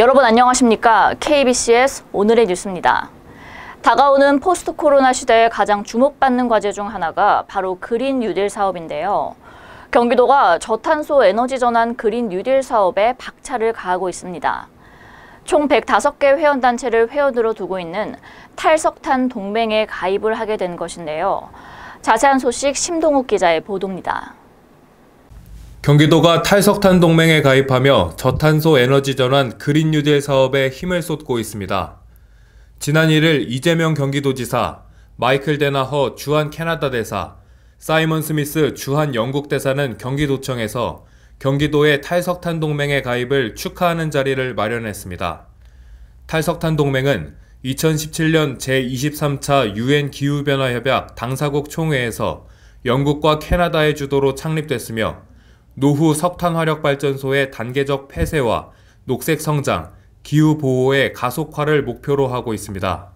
여러분 안녕하십니까? KBCS 오늘의 뉴스입니다. 다가오는 포스트 코로나 시대에 가장 주목받는 과제 중 하나가 바로 그린 뉴딜 사업인데요. 경기도가 저탄소 에너지 전환 그린 뉴딜 사업에 박차를 가하고 있습니다. 총 105개 회원단체를 회원으로 두고 있는 탈석탄 동맹에 가입을 하게 된 것인데요. 자세한 소식 심동욱 기자의 보도입니다. 경기도가 탈석탄 동맹에 가입하며 저탄소 에너지 전환 그린 뉴딜 사업에 힘을 쏟고 있습니다. 지난 1일 이재명 경기도지사, 마이클 데나허 주한 캐나다 대사, 사이먼 스미스 주한 영국 대사는 경기도청에서 경기도의 탈석탄 동맹에 가입을 축하하는 자리를 마련했습니다. 탈석탄 동맹은 2017년 제23차 유엔 기후변화협약 당사국 총회에서 영국과 캐나다의 주도로 창립됐으며 노후 석탄화력발전소의 단계적 폐쇄와 녹색 성장, 기후 보호의 가속화를 목표로 하고 있습니다.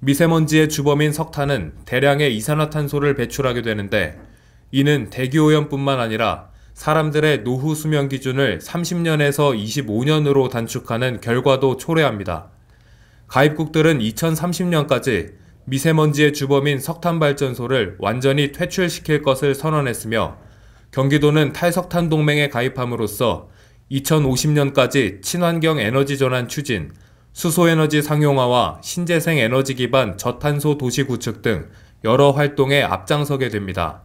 미세먼지의 주범인 석탄은 대량의 이산화탄소를 배출하게 되는데 이는 대기오염뿐만 아니라 사람들의 노후 수명 기준을 30년에서 25년으로 단축하는 결과도 초래합니다. 가입국들은 2030년까지 미세먼지의 주범인 석탄발전소를 완전히 퇴출시킬 것을 선언했으며 경기도는 탈석탄 동맹에 가입함으로써 2050년까지 친환경 에너지 전환 추진, 수소에너지 상용화와 신재생 에너지 기반 저탄소 도시 구축 등 여러 활동에 앞장서게 됩니다.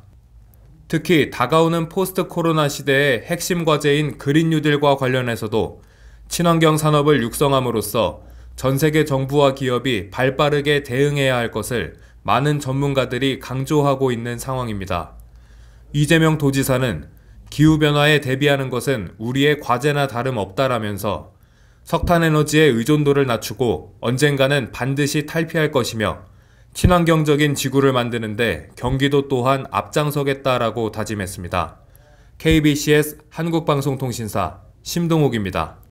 특히 다가오는 포스트 코로나 시대의 핵심 과제인 그린 뉴딜과 관련해서도 친환경 산업을 육성함으로써 전 세계 정부와 기업이 발 빠르게 대응해야 할 것을 많은 전문가들이 강조하고 있는 상황입니다. 이재명 도지사는 기후변화에 대비하는 것은 우리의 과제나 다름없다라면서 석탄에너지의 의존도를 낮추고 언젠가는 반드시 탈피할 것이며 친환경적인 지구를 만드는데 경기도 또한 앞장서겠다라고 다짐했습니다. KBCS 한국방송통신사 심동욱입니다.